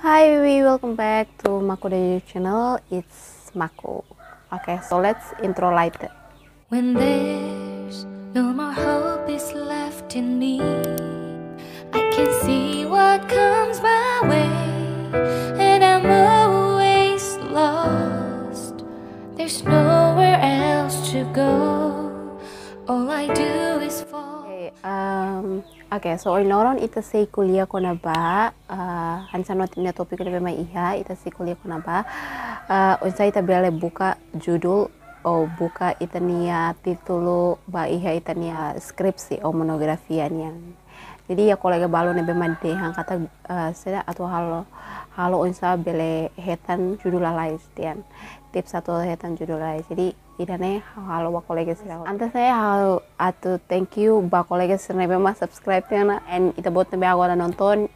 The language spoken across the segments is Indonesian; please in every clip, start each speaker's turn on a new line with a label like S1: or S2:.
S1: Hi, we welcome back to Mako Daily channel. It's Mako. Okay, so let's intro lighter. When there's no more hope is left in me, I can see what comes my way, and I'm always lost. There's nowhere else to go. All I do is fall. Okay, um, Okay, so orang-orang ita si kuliah kona ba uh, nanti tina topik lebe mai iha itu si kuliah kona ba uh, onsa ita bele buka judul oh buka itu nia titul ba iha itu nia skripsi o monografian yang jadi ya kolega balon nebe mande hang kata uh, seda atau halo halo onsa bele hetan judul lain setian tips satu judul judulnya jadi hal-hal ba kolege sih anta saya hal atau thank you ba kolege sirnebe memang subscribe tiana ya, and ita buat nebe agora nonton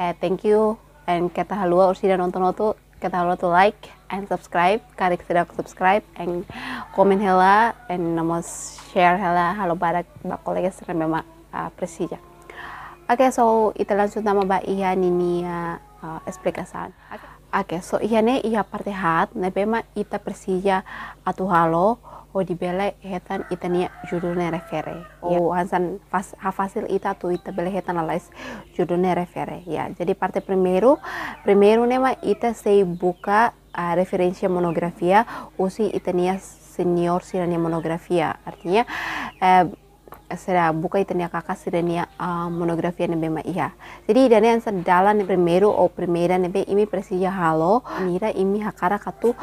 S1: eh, thank you and kata halua ursida nonton waktu kata halua tu like and subscribe karik sirao subscribe and komen hela and nama share hela halo barak ba kolege sirnebe ah, ma uh, presija Oke, okay, so ita langsung nama Mbak Iya ya uh, ah, explication. Okay okay, so iya nih iya parte hat na bema ita persija atu halo o di bele hetan ita nia judulnya refere iya. o oh, hansan fas, hafasil ita tu ita bele hetan alais judulnya refere ya jadi parte primeru, primero nema ita sei buka uh, referensia monografia usi ita nia senior sirani monografia artinya eh, sudah buka itu tenia kakak sirenia a uh, monografi nebe ma iya. iha jadi dane yang yang nebe primeru o oh, primeira be imi presija halo mira imi hakara katu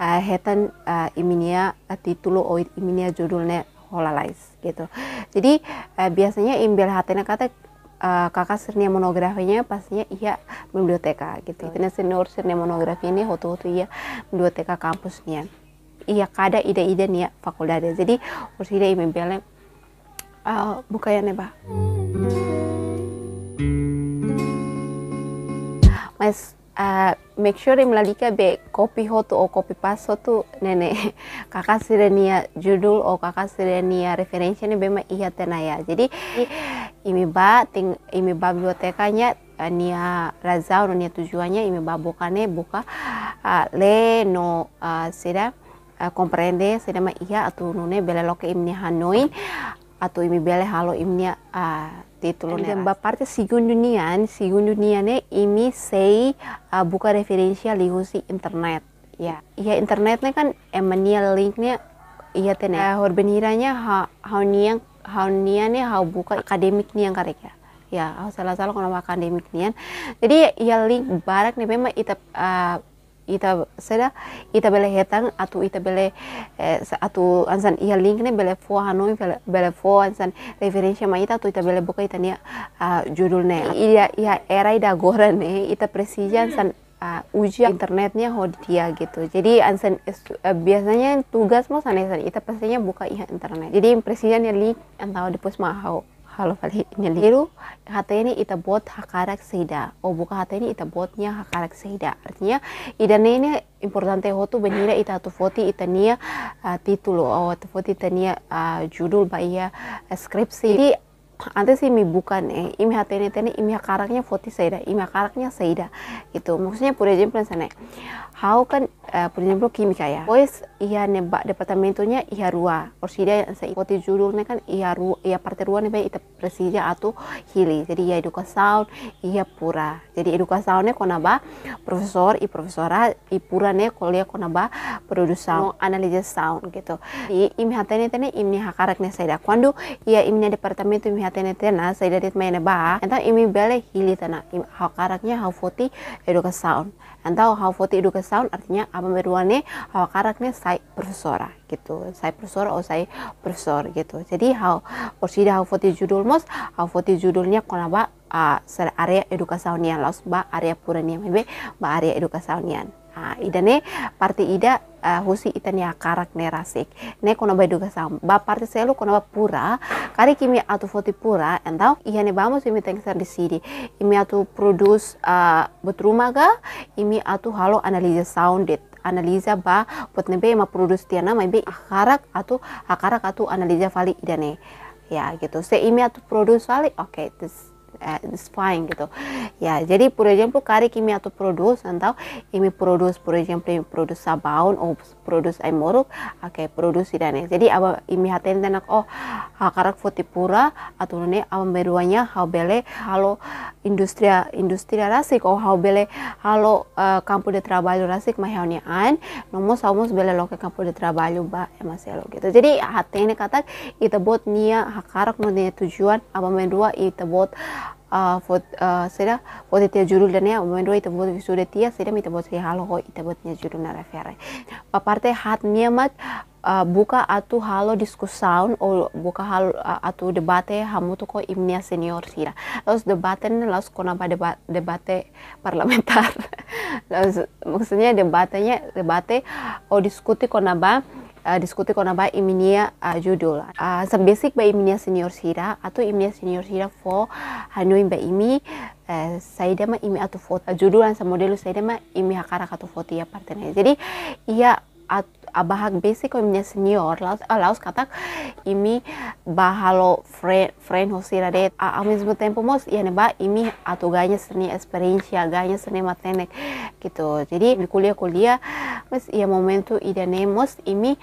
S1: uh, hetan uh, iminia uh, titulo o oh, iminia judulnya holalais gitu jadi uh, biasanya imbel hatena kata uh, kakak sirnya monografinya pastinya iya biblioteka gitu. Itu senior sirnya monografi ini hoto hoto iya biblioteka kampusnya. Iya kada ide-ide nih ya fakultasnya. Jadi harus ide impiannya uh, ya 봐. Mas uh, make sure melalika be kopi hotu o oh, kopi pas hotu nene kakak sirenia judul o oh, kakak sirenia referensi ini bema iya tenaya jadi ini ba ting ini ba bibliotekanya eh, nia razau nia tujuannya ini ba bukane buka uh, le no uh, sida uh, komprende sida ma iya atu nune bela loke imni hanoin atau ini bele halo imnia a titulo ne bapak parte segundo nian segundo niane imi sei uh, buka referensi lihusi internet ya ya internetnya kan emania linknya iya tenar. uh, eh, horbeniranya ha hau niang hau niane hau buka akademik niang karek ya ya hau salah salah kalau akademik nian jadi ya, ya link barak nih memang itap uh, ita seda ita bele hetang atu ita bele eh, atu ansan ia link ne bele fo hanoi bele fo ansan referensia ma ita atu ita bele buka ita nia uh, judul ne ia ia era ida gora ne ita presija ansan uh, uji internetnya ho dia gitu jadi ansan eh, biasanya tugas mo sana ita pastinya buka ia internet jadi presija nia link antau di pos mahau nyeliru hata ini ita buat hakarak seida. oh buka hati ini ita buatnya hakarak seida. Artinya ida ini importante hotu benira ita tu foti ita nia uh, ah, titulo oh tu foti ita nia uh, judul ba ia uh, ah, skripsi. Jadi sih mi bukan eh imi hati ini ini imi hakaraknya foti seida, imi hakaraknya seida. Gitu. Maksudnya pura jempol sana. How kan uh, pura jempol kimika ya. Pues ia nebak departamentonya ia rua orsida yang saya ikuti judulnya kan ia rua ia partai rua nebak itu presiden atau hili jadi ia eduka sound ia pura jadi eduka soundnya konaba profesor i iya profesora i iya pura ne kuliah konaba produser no, oh. analisa sound gitu i imi ini tene imi iya hakarak ne saya dakwandu ia imi departamento imi ini tena saya dari main nebak entah imi bele hili tena hakaraknya hafoti eduka sound entah hafoti eduka sound artinya apa beruane hakaraknya saya saya profesor gitu saya profesor oh saya profesor gitu jadi harus porsi harus foto judul mos harus foto judulnya kona ba ser area edukasaunian los ba area purania mebe ba area Nah, ida idane parti ida uh, husi ita karak nerasik ne kona duga edukasam ba parti selu kona ba pura kari kimi atu foti pura Entau iya, ne bamo simi imi ser di sidi. imi atu produce uh, betrumaga imi atu halo analisa sounded analiza ba potnebe ma tiana ma be akarak atau akarak atau analiza vali idane ya gitu se ime atau produs vali oke okay, Eh, it's fine gitu ya jadi pura exemplo kari kimi atau produce produz ini produce pura produz por produce me produz produce ou produz ai moruk idane jadi aba imi haten tenak oh hakarak fotipura atau nene apa beruanya hau bele halo industri industri rasik oh hau bele halo uh, kampu de trabalho rasik mahiauni an nomos somos bele loke kampu de trabalho ba emaselo gitu jadi ini katak itu buat nia hakarak no tujuan apa mendua itu buat sera odete jurul dane momento ita bot visuretiya sera mita bot halo ita bot nya jurul na refere pa parte hat niamat buka atu halo diskussion o buka halo atu debate hamu tu imnia senior sira los debate los kona pa debate parlamentar los maksudnya debatenya debate o diskuti kona ba uh, eh, discutere con la uh, eh, judul. Uh, se basic ba senior sira atau iminia senior sira fo hanoi imba Imi uh, saida ma Imi atau foto judulan sa saya saida ma Imi hakara katu foto ya partner. Jadi ia at, bahag basic ko iminia senior laus uh, laus katak imi bahalo friend friend hosira det a uh, mesmo tempo mos ya neba imi atau ganya seni ya ganya seni matenek gitu jadi kuliah kuliah mas ya momentu ida nemos imi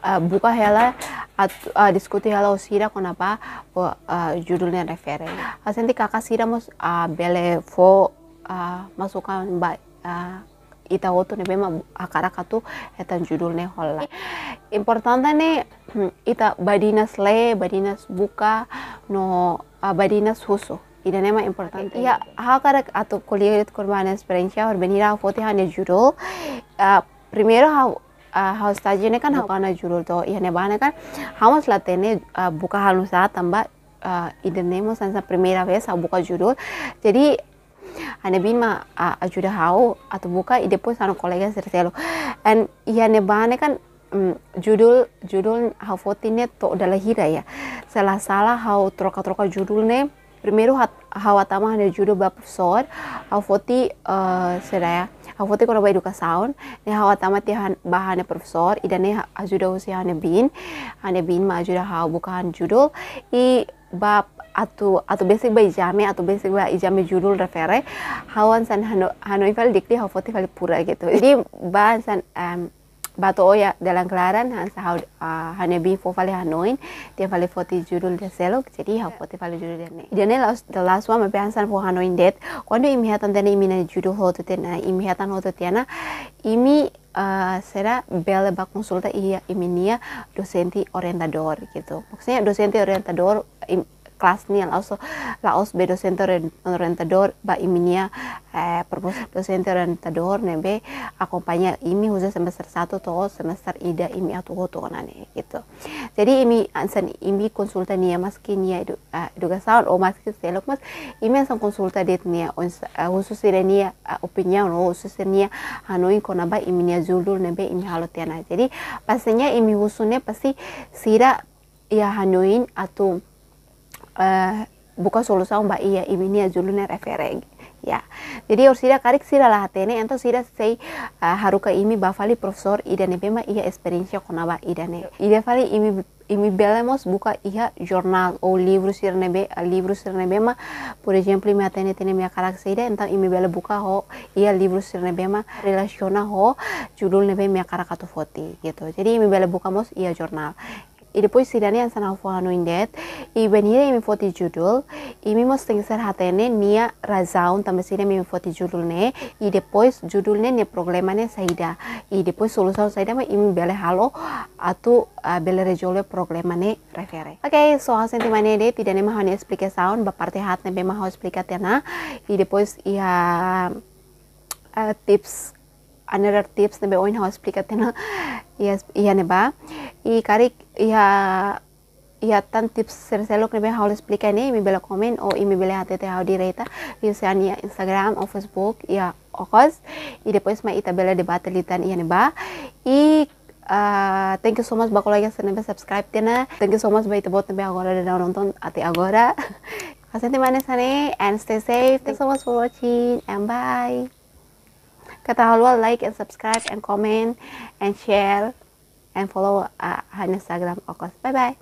S1: Eh, buka hela at, uh, diskuti hela usira kenapa uh, judulnya referen asenti kakak sira mos uh, bele fo uh, masukan ba uh, ita oto nebe ma akaraka tu etan judulnya hola importante ne hmm, ita badinas le badinas buka no uh, badinas huso. Ida nema importante. Iya. Ya, hakarak atau kuliah korban experience or venir a fote judul. Uh, primero Ah, haustaji ne kan hau kana jurul to iya ne bana kan hau mas latene buka sa tamba ah, ne mo sansa primera vez buka jurul jadi ane bin ma ajuda hau atau buka ide pun sana kolega sertelo and iya ne bana kan mm, judul judul hau fotine to udah lahir ya salah salah hau troka troka judul nih primeiro hawa tama judo juro bab professor au foti uh, eh, seraya au foti kono duka saun ne hawa tama te han bahane profesor ida ne ajuda usia bin hane bin ma ajuda hau buka han i bab atu atu basic ba jame atu basic ba jame judul refere hawan san hano hano dikti hau foti fali pura gitu jadi bahan san um, bato oya dalam kelaran han sahau ah, hanya bi fo fale hanoin dia fale foti judul dia selok jadi hau foti fale judul dia ne dia ne last the last one han san fo hanoin det imi hatan tena imina judul hoto tena ho hoto tiana imi ah, sera bak bak konsulta iya imi nia dosenti orientador gitu maksudnya dosenti orientador klassni also la os be eh, docente orientador ba iminia eh, propos docente orientador be akompanya imi khusus semester 1 to semester ida imi atu to nane gitu jadi imi ansan ah, imi konsultan nia maski nia edu, uh, ah, edukasaun o maski selok mas imi ansan konsulta det nia khusus ida nia uh, opinion o khusus ah, nia hanoin konaba imi nia zulul be imi halotiana jadi pastinya imi khususnya pasti sira ya hanoin atau Eh, buka solusa ba iya imini azulune refereg ya jadi Orsida karik sih lah tene ento sih sei uh, eh, haruka imi bafali profesor idane bema iya experiencia konaba idane ide iya. fali imi imi belemos buka iya jurnal o livro sirne be eh, livro sirne bema por exemplo imi atene tene mi karak sida ento imi bele buka ho iya livro sirne ma relasiona ho judul nebe mi karak foti gitu jadi imi bela buka mos iya jurnal e depois yang an sana fuano indet e venire mi foti judul e mi mos tengi ser hatene nia razaun tambe sirani mi foti judul ne e depois judul ne ne problema ne saida e depois solusau saida me imi bele halo atu uh, bele rejole problema ne refere oke okay, so hal senti mane de tidak ne mahoni explica saun ba parte hat ne be maho explica tena eh, tips another tips ne be oin hao Iya, iya neba ba i karik iya ia tan tips serselok nebe haul explica ne mi bela komen o i mi bela te hau direita i instagram o facebook iya okos i depois ma ita bela debat litan Iya neba i Uh, thank you so much lagi yang senebe subscribe tena thank you so much baita bot nebe agora dan nonton ate agora kasih teman sana and stay safe thanks so much for watching and bye kata Halwa like and subscribe and comment and share and follow uh, Instagram of bye bye